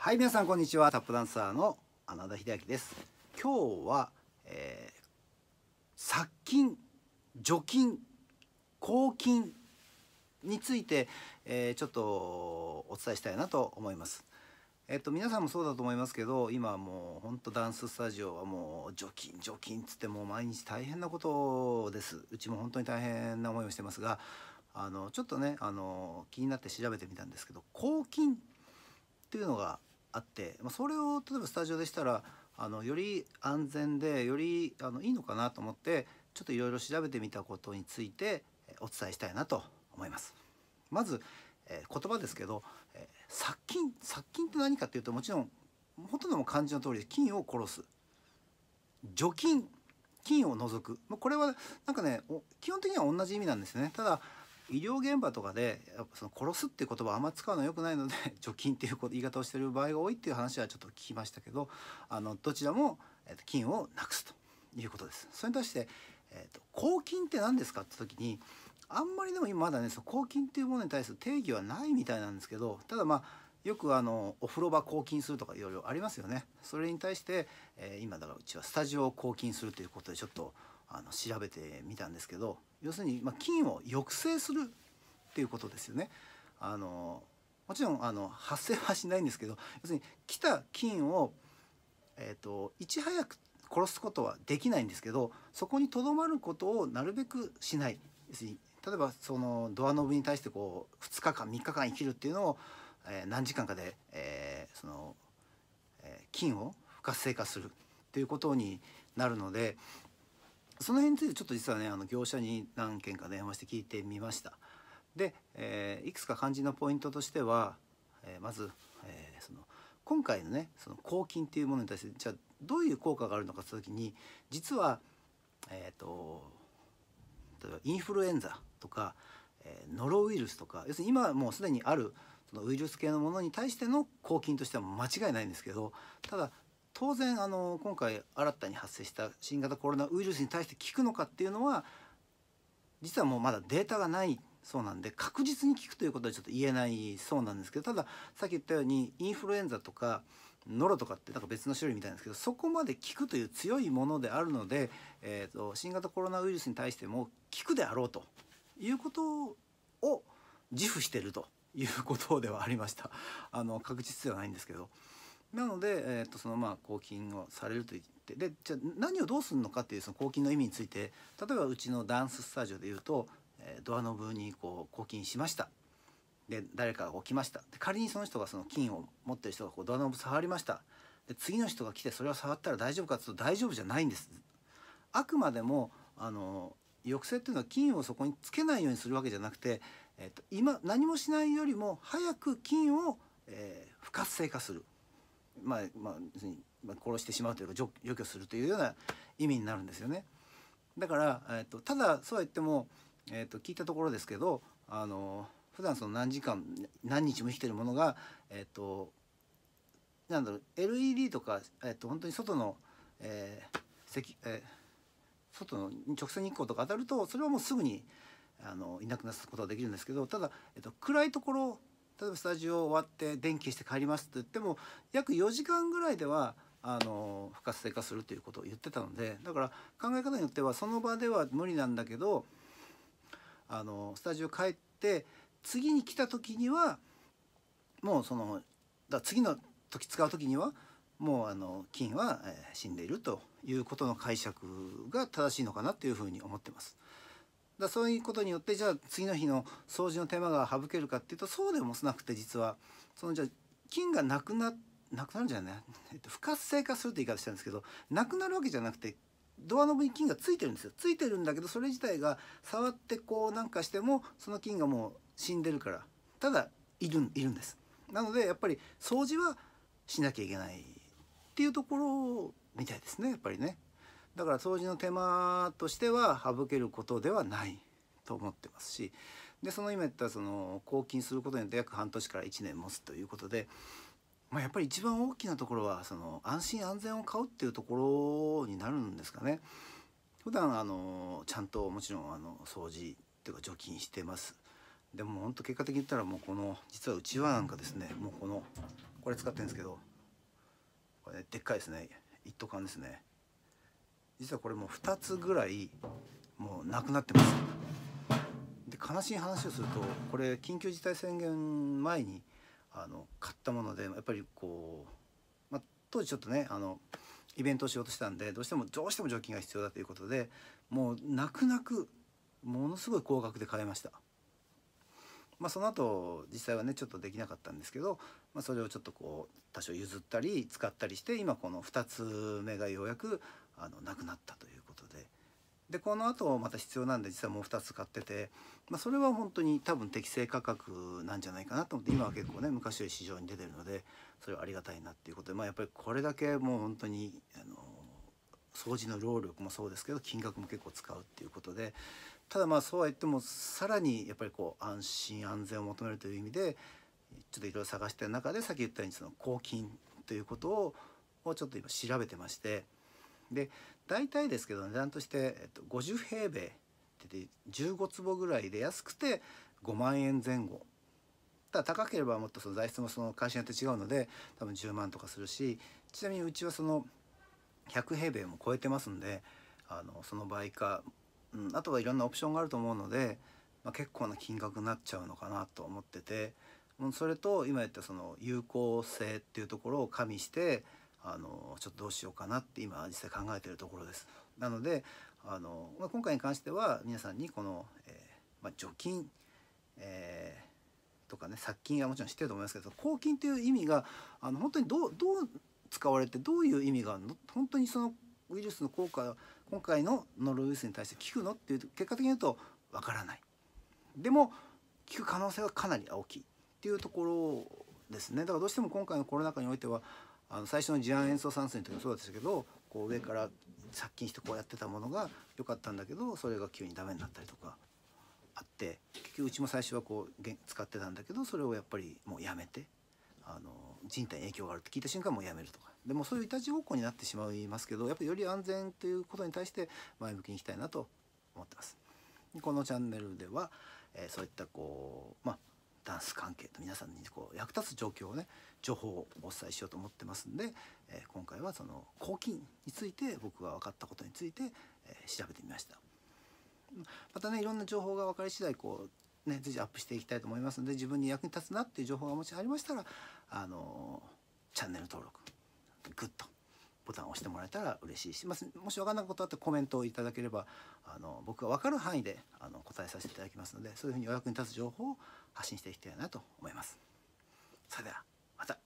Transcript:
はい皆さんこんにちはタップダンサーの穴田秀明です今日は、えー、殺菌除菌抗菌について、えー、ちょっとお伝えしたいなと思いますえっと皆さんもそうだと思いますけど今もうほんとダンススタジオはもう除菌除菌っつってもう毎日大変なことですうちも本当に大変な思いをしてますがあのちょっとねあの気になって調べてみたんですけど抗菌っていうのがあって、まあ、それを例えばスタジオでしたらあのより安全でよりあのいいのかなと思ってちょっといろいろ調べてみたことについてお伝えしたいなと思います。まず、えー、言葉ですけど、えー、殺菌殺菌って何かっていうともちろんほとんども漢字の通りで菌を殺す除菌菌を除く、まあ、これはなんかね基本的には同じ意味なんですねただ医療現場とかでその殺すっていう言葉あんま使うのよくないので除菌 っていう言い方をしてる場合が多いっていう話はちょっと聞きましたけどあのどちらも、えー、と菌をなくすということです。それに対して、えーと、抗菌って何ですかって時にあんまりでも今まだねその抗菌っていうものに対する定義はないみたいなんですけどただまあよくあのお風呂場抗菌するとかいろいろありますよねそれに対して、えー、今だからうちはスタジオを抗菌するということでちょっとあの調べてみたんですけど要するに、ま菌を抑制するっていうことですよね。あのもちろんあの発生はしないんですけど要するに来た菌を、えーと、いち早く殺すことはできないんですけどそこにとどまることをなるべくしない要するに例えばそのドアノブに対してこう2日間3日間生きるっていうのを、えー、何時間かで、えー、その、えー、菌を不活性化するということになるのでその辺についてちょっと実はねあの業者に何件か電話して聞いてみましたで、えー、いくつか肝心なポイントとしては、えー、まず、えー、その今回のねその抗菌っていうものに対してじゃあどういう効果があるのかって時に実はえっ、ー、と例えばインフルエンザとか、えー、ノロウイルスとか要するに今もうすでにあるそのウイルス系のものに対しての抗菌としては間違いないんですけどただ当然あの今回新たに発生した新型コロナウイルスに対して効くのかっていうのは実はもうまだデータがないそうなんで確実に効くということはちょっと言えないそうなんですけどたださっき言ったようにインフルエンザとかノロとかってなんか別の種類みたいなんですけどそこまで効くという強いものであるので、えーと、と新型コロナウイルスに対しても効くであろうということを自負してるということではありましたあの確実ではないんですけど。なので、えー、とそのまあ抗菌をされると言ってでじゃあ何をどうするのかっていうその抗菌の意味について例えばうちのダンススタジオでいうと、えー、ドアノブにこう抗菌しましたで誰かが起きましたで仮にその人がその菌を持ってる人がこうドアノブ触りましたで次の人が来てそれを触ったら大丈夫かってうと大丈夫じゃないんです。あくまでもあの抑制っていうのは菌をそこにつけないようにするわけじゃなくて、えー、と今何もしないよりも早く菌を、えー、不活性化するまあまあ、まあ、殺してしまうというか除除去するというような意味になるんですよね。だから、えーと、ただそうは言っても、えーと、聞いたところですけどあの普段その何時間何日も生きてるものが、えーと、なんだろう LED とか、えー、と本当に外の、えー赤えー、外の直線日光とか当たるとそれはもうすぐにあのいなくなすことができるんですけどただ、えー、と暗いところ例えばスタジオ終わって電気して帰りますって言っても約4時間ぐらいではあの不活性化するということを言ってたのでだから考え方によってはその場では無理なんだけどあのスタジオ帰って次に来た時にはもうそのだ次の時使う時にはもうあの菌は死んでいるということの解釈が正しいのかなというふうに思ってます。だそういうことによってじゃあ次の日の掃除の手間が省けるかっていうとそうでもなくて実はそのじゃあ菌がなくななくなるんじゃない、えっと、不活性化するって言い方したんですけどなくなるわけじゃなくてドアノブに菌がついてるんですよついてるんだけどそれ自体が触ってこうなんかしてもその菌がもう死んでるからただいるいるんですなのでやっぱり掃除はしなきゃいけないっていうところみたいですねやっぱりね。だから掃除の手間としては省けることではないと思ってますしでその今言ったその抗菌することによって約半年から1年持つということで、まあ、やっぱり一番大きなところはその安心安全を買うっていうところになるんですかね。普段あのちゃんともちろんあの掃除っていうか除菌してます。でも本当結果的に言ったらもうこの実はうちわなんかですねもうこのこれ使ってるんですけどこれ、ね、でっかいですね一斗缶ですね実はこれもう2つぐらいもうなくなってますで悲しい話をするとこれ緊急事態宣言前にあの買ったものでやっぱりこう、まあ、当時ちょっとねあのイベントをしようとしたんでどうしてもどうしても除菌が必要だということでもう泣く泣くものすごい高額で買いました。まあ、その後実際はねちょっとできなかったんですけど、まあ、それをちょっとこう多少譲ったり使ったりして今この2つ目がようやくあのなくなったということで。でこの後また必要なんで実はもう2つ買ってて、まあ、それは本当に多分適正価格なんじゃないかなと思って今は結構ね昔より市場に出てるのでそれはありがたいなっていうことで、まあ、やっぱりこれだけもう本当にあの掃除の労力もそうですけど金額も結構使うっていうことでただまあそうは言ってもさらにやっぱりこう安心安全を求めるという意味でちょっといろいろ探してる中でさっき言ったようにその公金ということをちょっと今調べてましてで大体ですけど値段として、えっと、50平米って15坪ぐらいで安くて5万円前後ただ高ければもっとその材質もその会社によって違うので多分10万とかするしちなみにうちはその100平米も超えてますんであのその倍か、うん、あとはいろんなオプションがあると思うので、まあ、結構な金額になっちゃうのかなと思っててそれと今言ったその有効性っていうところを加味してあのちょっとどうしようかなって今実際考えてるところです。なのであの、まあ、今回に関しては皆さんにこの、えー、まあ、除菌、えーとかね殺菌はもちろん知ってると思いますけど抗菌という意味があの本当にどうどう使われてどういう意味があるの本当にそのウイルスの効果今回のノロウイルスに対して効くのっていう結果的に言うとわからないでも効く可能性はかなり大きいっていうところですねだからどうしても今回のコロナ禍においてはあの最初の次亜塩素酸水の時もそうでしたけどこう上から殺菌してこうやってたものが良かったんだけどそれが急にダメになったりとかあって結局うちも最初はこう使ってたんだけどそれをやっぱりもうやめてあの人体に影響があるって聞いた瞬間もうやめるとかでもそういういたちごっこになってしまいますけどやっぱりより安全ということに対して前向きにいきたいなと思ってます。このチャンネルでは、えー、そういったこうまあダンス関係と皆さんにこう役立つ状況をね情報をお伝えしようと思ってますんで、えー、今回はその抗菌について僕が分かったことについて、えー、調べてみましたまたねいろんな情報が分かり次第こうね、随時アップしていきたいと思いますので自分に役に立つなっていう情報がもしありましたらあのチャンネル登録グッとボタンを押してもらえたら嬉しいし、まあ、もし分からないことあってコメントをいただければあの僕が分かる範囲であの答えさせていただきますのでそういうふうにお役に立つ情報を発信していきたいなと思います。それではまた